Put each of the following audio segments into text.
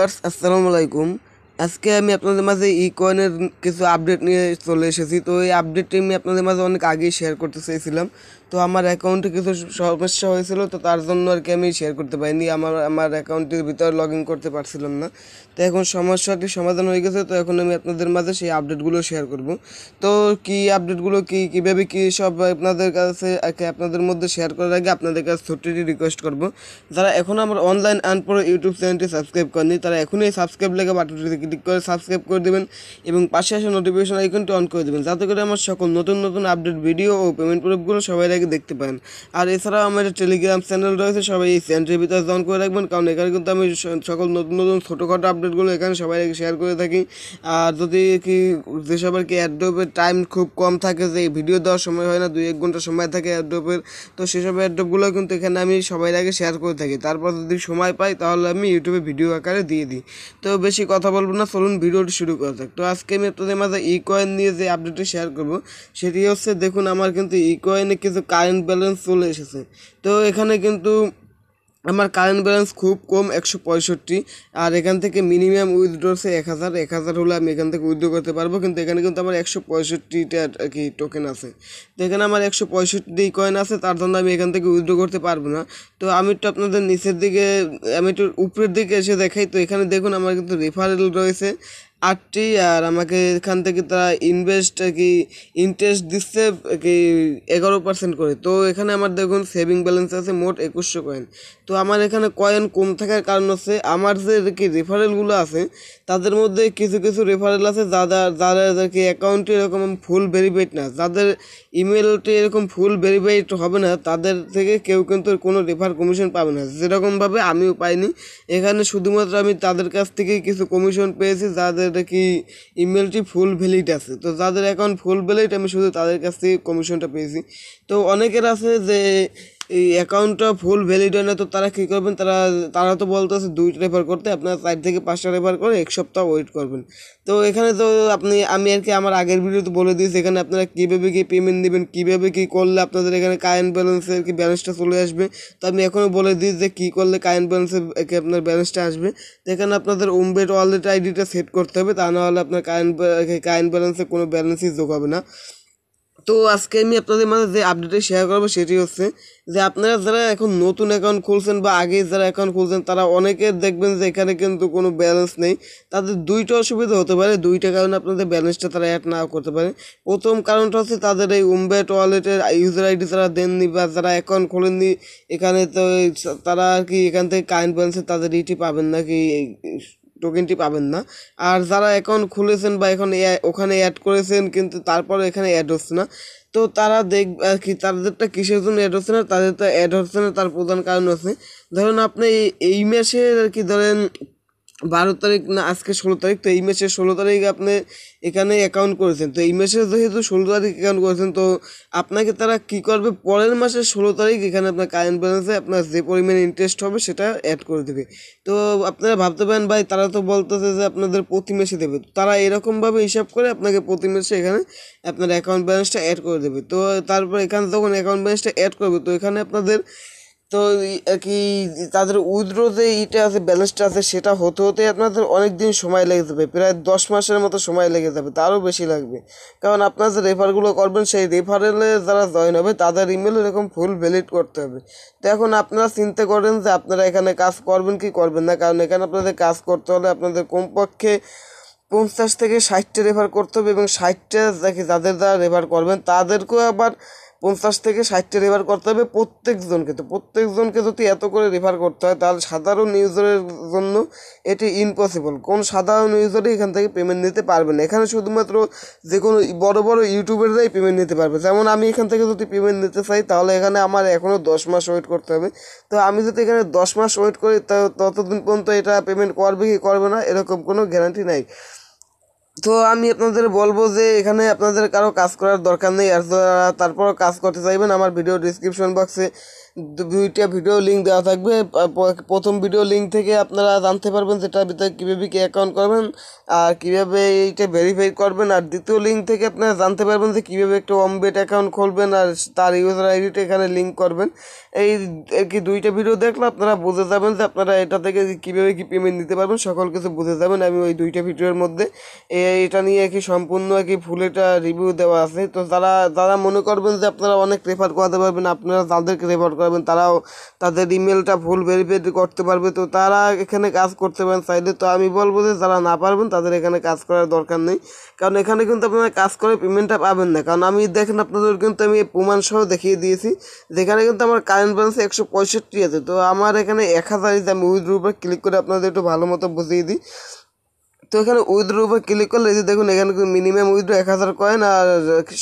আসসালামু আলাইকুম আজকে আমি আপনাদের মাঝে ই কয়েনের কিছু আপডেট নিয়ে চলে এসেছি তো এই আপডেটটি আমি আপনাদের মাঝে অনেক আগেই শেয়ার করতে চেয়েছিলাম তো আমার অ্যাকাউন্টে কিছু সমস্যা হয়েছিল তো তার জন্য আর কি আমি শেয়ার করতে পারিনি আমার আমার অ্যাকাউন্টের ভিতরে লগ ইন করতে পারছিলাম না তো এখন সমস্যাটি সমাধান হয়ে গেছে তো এখন আমি আপনাদের মাঝে সেই আপডেটগুলো শেয়ার করব তো কি আপডেটগুলো কি কীভাবে কী সব আপনাদের কাছে আপনাদের মধ্যে শেয়ার করার আগে আপনাদের কাছে ছোট্টটি রিকোয়েস্ট করব যারা এখন আমার অনলাইন আনপর ইউটিউব চ্যানেলটি সাবস্ক্রাইব করেনি তারা এখনই সাবস্ক্রাইব লেগে বাটনটিতে ক্লিক করে সাবস্ক্রাইব করে দেবেন এবং পাশে আসে নোটিফিকেশন আইকনটি অন করে দেবেন যাতে করে আমার সকল নতুন নতুন আপডেট ভিডিও ও পেমেন্ট প্রুফগুলো সবাই থেকে দেখতে পান আর এছাড়াও আমার টেলিগ্রাম চ্যানেল রয়েছে সবাই এই চ্যানেলটির ভিতরে জয়েন করে রাখবেন কারণ এখানে কিন্তু আমি সকল নতুন নতুন ছোটোখাটো আপডেটগুলো এখানে সবাই শেয়ার করে থাকি আর যদি কি যে সবার কি অ্যাড্রপের টাইম খুব কম থাকে যে ভিডিও দেওয়ার সময় হয় না দুই এক ঘন্টা সময় থাকে অ্যাড্রপের তো সেসব অ্যাড্রপগুলো কিন্তু এখানে আমি সবাই আগে শেয়ার করে থাকি তারপর যদি সময় পাই তাহলে আমি ইউটিউবে ভিডিও আকারে দিয়ে দিই তো বেশি কথা বলবো না চলুন ভিডিওটি শুরু করা যাক তো আজকে আমি আপনাদের মাঝে ই কয়েন নিয়ে যে আপডেটটি শেয়ার করবো সেটি হচ্ছে দেখুন আমার কিন্তু ই কয়েনে কিছু কারেন্ট ব্যালেন্স চলে এসেছে তো এখানে কিন্তু আমার কারেন্ট ব্যালেন্স খুব কম একশো পঁয়ষট্টি আর এখান থেকে মিনিমাম উইথড্রসে এক হাজার এক হাজার হলে আমি এখান থেকে উইথড্র করতে পারবো কিন্তু এখানে কিন্তু আমার একশো পঁয়ষট্টিটা আর কি টোকেন আছে তো এখানে আমার একশো পঁয়ষট্টি কয়েন আছে তার জন্য আমি এখান থেকে উইথড্র করতে পারবো না তো আমি একটু আপনাদের নিচের দিকে আমি একটু উপরের দিকে এসে দেখাই তো এখানে দেখুন আমার কিন্তু রেফারেল রয়েছে আটটি আর আমাকে এখান থেকে তারা ইনভেস্ট কি ইন্টারেস্ট দিচ্ছে কি এগারো পার্সেন্ট করে তো এখানে আমার দেখুন সেভিং ব্যালেন্স আছে মোট একুশশো কয়েন তো আমার এখানে কয়েন কম থাকার কারণ হচ্ছে আমার যে কি রেফারেলগুলো আছে তাদের মধ্যে কিছু কিছু রেফারেল আছে যারা যাদের কি অ্যাকাউন্টে এরকম ফুল ভেরিফাইড না যাদের ইমেলটি এরকম ফুল ভেরিফাইড হবে না তাদের থেকে কেউ কিন্তু কোনো রেফার কমিশন পাবে না যেরকমভাবে আমিও পাইনি এখানে শুধুমাত্র আমি তাদের কাছ থেকে কিছু কমিশন পেয়েছি যাদের সাথে কি ইমেলটি ফুল ভ্যালিড আছে তো যাদের অ্যাকাউন্ট ফুল ভ্যালিড আমি শুধু তাদের কাছ থেকে কমিশনটা পেয়েছি তো অনেকের আছে যে এই অ্যাকাউন্টটা ফুল ভ্যালিড হয় না তো তারা কী করবেন তারা তারা তো বলতেছে দুইটা রেফার করতে আপনার চার থেকে পাঁচটা রেফার করে এক সপ্তাহ ওয়েট করবেন তো এখানে তো আপনি আমি আর কি আমার আগের ভিডিওতে বলে দিয়েছি এখানে আপনারা কীভাবে কী পেমেন্ট দেবেন কীভাবে কী করলে আপনাদের এখানে কারেন্ট ব্যালেন্সের কি ব্যালেন্সটা চলে আসবে তো আমি এখনও বলে দিই যে কী করলে কারেন্ট ব্যালেন্সে আপনার ব্যালেন্সটা আসবে তো এখানে আপনাদের ওমবেট ওয়ালেট আইডিটা সেট করতে হবে তা নাহলে আপনার কারেন্ট কারেন্ট ব্যালেন্সে কোনো ব্যালেন্সই যোগ হবে না তো আজকে আমি আপনাদের মাঝে যে আপডেটে শেয়ার করবো সেটি হচ্ছে যে আপনারা যারা এখন নতুন অ্যাকাউন্ট খুলছেন বা আগে যারা অ্যাকাউন্ট খুলছেন তারা অনেকে দেখবেন যে এখানে কিন্তু কোনো ব্যালেন্স নেই তাদের দুইটা অসুবিধা হতে পারে দুইটা কারণে আপনাদের ব্যালেন্সটা তারা অ্যাড নাও করতে পারে প্রথম কারণটা হচ্ছে তাদের এই উম্বেট ওয়ালেটের ইউজার আইডি তারা দেননি বা যারা অ্যাকাউন্ট খোলেননি এখানে তো তারা আর কি এখান থেকে কারেন্ট ব্যালেন্সে তাদের ইটি পাবেন নাকি টোকেনটি পাবেন না আর যারা অ্যাকাউন্ট খুলেছেন বা এখন ওখানে অ্যাড করেছেন কিন্তু তারপরে এখানে অ্যাড হচ্ছে না তো তারা দেখবে আর কি তাদেরটা কিসের জন্য অ্যাড হচ্ছে না তাদের তো অ্যাড হচ্ছে না তার প্রধান কারণ আছে ধরেন আপনি এই মাসে আর কি ধরেন বারো তারিখ না আজকে ষোলো তারিখ তো এই মাসের ষোলো তারিখ আপনি এখানে অ্যাকাউন্ট করেছেন তো এই মাসে যেহেতু ষোলো তারিখ অ্যাকাউন্ট করেছেন তো আপনাকে তারা কি করবে পরের মাসের ষোলো তারিখ এখানে আপনার কারেন্ট ব্যালেন্সে আপনার যে পরিমাণ ইন্টারেস্ট হবে সেটা অ্যাড করে দেবে তো আপনারা ভাবতে পারেন ভাই তারা তো বলতেছে যে আপনাদের প্রতি মাসে দেবে তারা এরকমভাবে হিসাব করে আপনাকে প্রতি মাসে এখানে আপনার অ্যাকাউন্ট ব্যালেন্সটা অ্যাড করে দেবে তো তারপর এখানে তখন অ্যাকাউন্ট ব্যালেন্সটা অ্যাড করবে তো এখানে আপনাদের তো কি তাদের উইথড্র যে ইটা আছে ব্যালেন্সটা আছে সেটা হতে হতে আপনাদের অনেক দিন সময় লেগে যাবে প্রায় দশ মাসের মতো সময় লেগে যাবে তারও বেশি লাগবে কারণ আপনার যে রেফারগুলো করবেন সেই রেফারেলে যারা জয়েন হবে তাদের ইমেল এরকম ফুল ভ্যালিড করতে হবে তো এখন আপনারা চিন্তা করেন যে আপনারা এখানে কাজ করবেন কি করবেন না কারণ এখানে আপনাদের কাজ করতে হলে আপনাদের কমপক্ষে পঞ্চাশ থেকে ষাটটা রেফার করতে হবে এবং ষাটটা যাকে যাদের দ্বারা রেফার করবেন তাদেরকেও আবার পঞ্চাশ থেকে ষাটটি রেফার করতে হবে প্রত্যেকজনকে তো প্রত্যেকজনকে যদি এত করে রেফার করতে হয় তাহলে সাধারণ ইউজারের জন্য এটি ইম্পসিবল কোন সাধারণ ইউজারই এখান থেকে পেমেন্ট নিতে পারবে না এখানে শুধুমাত্র যে কোনো বড় বড় ইউটিউবেরাই পেমেন্ট নিতে পারবে যেমন আমি এখান থেকে যদি পেমেন্ট নিতে চাই তাহলে এখানে আমার এখনও দশ মাস ওয়েট করতে হবে তো আমি যদি এখানে দশ মাস ওয়েট করি ততদিন পর্যন্ত এটা পেমেন্ট করবে কি করবে না এরকম কোনো গ্যারান্টি নাই তো আমি আপনাদের বলবো যে এখানে আপনাদের কারো কাজ করার দরকার নেই আর তারপরও কাজ করতে চাইবেন আমার ভিডিও ডিসক্রিপশন বক্সে দুইটা ভিডিও লিঙ্ক দেওয়া থাকবে প্রথম ভিডিও লিঙ্ক থেকে আপনারা জানতে পারবেন যেটার ভিতরে কীভাবে কী অ্যাকাউন্ট করবেন আর কীভাবে এইটা ভেরিফাই করবেন আর দ্বিতীয় লিঙ্ক থেকে আপনারা জানতে পারবেন যে কীভাবে একটা অমবেট অ্যাকাউন্ট খুলবেন আর তার ইউজার আইডিটা এখানে লিঙ্ক করবেন এই আর কি দুইটা ভিডিও দেখলে আপনারা বুঝে যাবেন যে আপনারা এটা থেকে কীভাবে কী পেমেন্ট দিতে পারবেন সকল কিছু বুঝে যাবেন আমি ওই দুইটা ভিডিওর মধ্যে এটা নিয়ে কি সম্পূর্ণ আর কি ফুল এটা রিভিউ দেওয়া আছে তো যারা যারা মনে করবেন যে আপনারা অনেক রেফার করাতে পারবেন আপনারা তাদেরকে রেফার করাবেন তারাও তাদের ইমেলটা ফুল ভেরিফাই করতে পারবে তো তারা এখানে কাজ করতে পারেন চাইলে তো আমি বলবো যে যারা না পারবেন তাদের এখানে কাজ করার দরকার নেই কারণ এখানে কিন্তু আপনারা কাজ করে পেমেন্টটা পাবেন না কারণ আমি দেখেন আপনাদের কিন্তু আমি প্রমাণসহ দেখিয়ে দিয়েছি যেখানে কিন্তু আমার কারেন্ট ব্যালেন্স একশো পঁয়ষট্টি আছে তো আমার এখানে এক হাজার আমি উইথ ড্রুপে ক্লিক করে আপনাদের একটু ভালো মতো বুঝিয়ে দিই তো এখানে উইথড্র উপর ক্লিক করলে যে দেখুন এখানে মিনিমাম উইথড্র এক হাজার কয়েন আর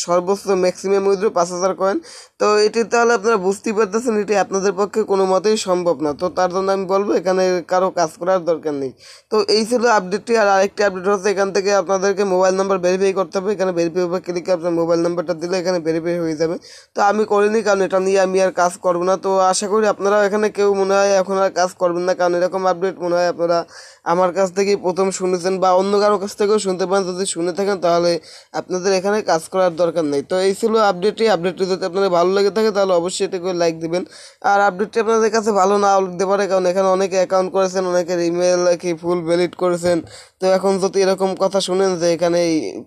সর্বোচ্চ ম্যাক্সিমাম উইথড্র পাঁচ হাজার কয়েন তো এটি তাহলে আপনারা বুঝতেই পারতেছেন এটি আপনাদের পক্ষে কোনো মতেই সম্ভব না তো তার জন্য আমি বলবো এখানে কারো কাজ করার দরকার নেই তো এই ছিল আপডেটটি আর আরেকটি আপডেট হচ্ছে এখান থেকে আপনাদেরকে মোবাইল নাম্বার ভেরিফাই করতে হবে এখানে ভেরিফাই উপর ক্লিক করে আপনার মোবাইল নাম্বারটা দিলে এখানে ভেরিফাই হয়ে যাবে তো আমি করিনি কারণ এটা নিয়ে আমি আর কাজ করবো না তো আশা করি আপনারাও এখানে কেউ মনে হয় এখন আর কাজ করবেন না কারণ এরকম আপডেট মনে হয় আপনারা আমার কাছ থেকেই প্রথম শুনেছেন বা অন্য কারো কাছ থেকেও শুনতে পারেন যদি শুনে থাকেন তাহলে আপনাদের এখানে কাজ করার দরকার নেই তো এই ছিল আপডেটটি আপডেটটি যদি আপনাদের ভালো লেগে থাকে তাহলে অবশ্যই এটি করে লাইক দিবেন আর আপডেটটি আপনাদের কাছে ভালো না লিখতে পারে কারণ এখানে অনেকে অ্যাকাউন্ট করেছেন অনেকের ইমেল কি ফুল ভ্যালিড করেছেন তো এখন যদি এরকম কথা শুনেন যে এখানে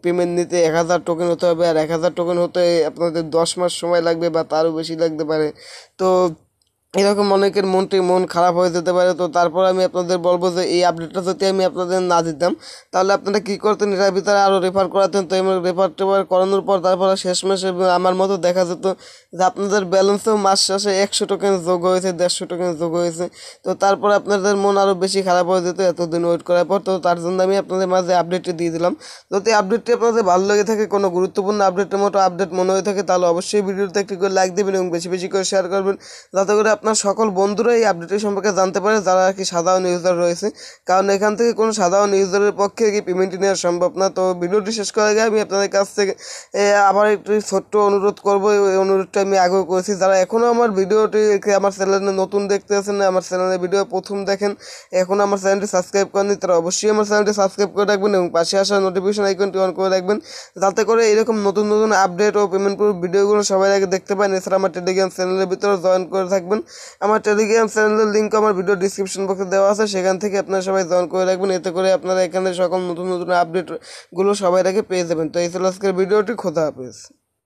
পেমেন্ট নিতে এক হাজার টোকেন হতে হবে আর এক হাজার টোকেন হতে আপনাদের দশ মাস সময় লাগবে বা তারও বেশি লাগতে পারে তো এরকম অনেকের মনটি মন খারাপ হয়ে যেতে পারে তো তারপর আমি আপনাদের বলবো যে এই আপডেটটা যদি আমি আপনাদের না দিতাম তাহলে আপনারা কী করতেন এটার ভিতরে আরও রেফার করাতেন তো এবং রেফার টেফার করানোর পর তারপরে মাসে আমার মতো দেখা যেত যে আপনাদের ব্যালেন্সেও মাস শেষে একশো টোকেন যোগ হয়েছে দেড়শো টোকেন যোগ হয়েছে তো তারপর আপনাদের মন আরও বেশি খারাপ হয়ে যেত এতদিন ওয়েট করার পর তো তার জন্য আমি আপনাদের মাঝে আপডেটটি দিয়ে দিলাম যদি আপডেটটি আপনাদের ভালো লেগে থাকে কোনো গুরুত্বপূর্ণ আপডেটের মতো আপডেট মনে হয়ে থাকে তাহলে অবশ্যই ভিডিওতে একটি করে লাইক দেবেন এবং বেশি বেশি করে শেয়ার করবেন যাতে করে আপনার সকল বন্ধুরা এই আপডেটের সম্পর্কে জানতে পারে যারা আর কি সাধারণ নিউজার রয়েছে কারণ এখান থেকে কোনো সাধারণ নিউজারের পক্ষে কি পেমেন্টটি নেওয়া সম্ভব না তো ভিডিওটি শেষ করার আগে আমি আপনাদের কাছ থেকে আবার একটি ছোট্ট অনুরোধ করবো এই অনুরোধটা আমি আগেও করেছি যারা এখনও আমার ভিডিওটি আমার চ্যানেলে নতুন দেখতে আছেন আমার চ্যানেলের ভিডিও প্রথম দেখেন এখনও আমার চ্যানেলটি সাবস্ক্রাইব করেননি তারা অবশ্যই আমার চ্যানেলটি সাবস্ক্রাইব করে রাখবেন এবং পাশে আসা নোটিফিকেশন আইকনটি অন করে রাখবেন যাতে করে এরকম নতুন নতুন আপডেট ও পেমেন্ট প্রুফ ভিডিওগুলো সবাই আগে দেখতে পান এছাড়া আমার টেলিগ্রাম চ্যানেলের ভিতরে জয়েন করে থাকবেন আমার টেলিগ্রাম চ্যানেলের লিঙ্ক আমার ভিডিও ডিসক্রিপশন বক্সে দেওয়া আছে সেখান থেকে আপনারা সবাই জয়েন করে রাখবেন এতে করে আপনারা এখানে সকল নতুন নতুন আপডেটগুলো সবাই আগে পেয়ে যাবেন তো এই ছিল আজকের ভিডিওটি খোদা হাফেজ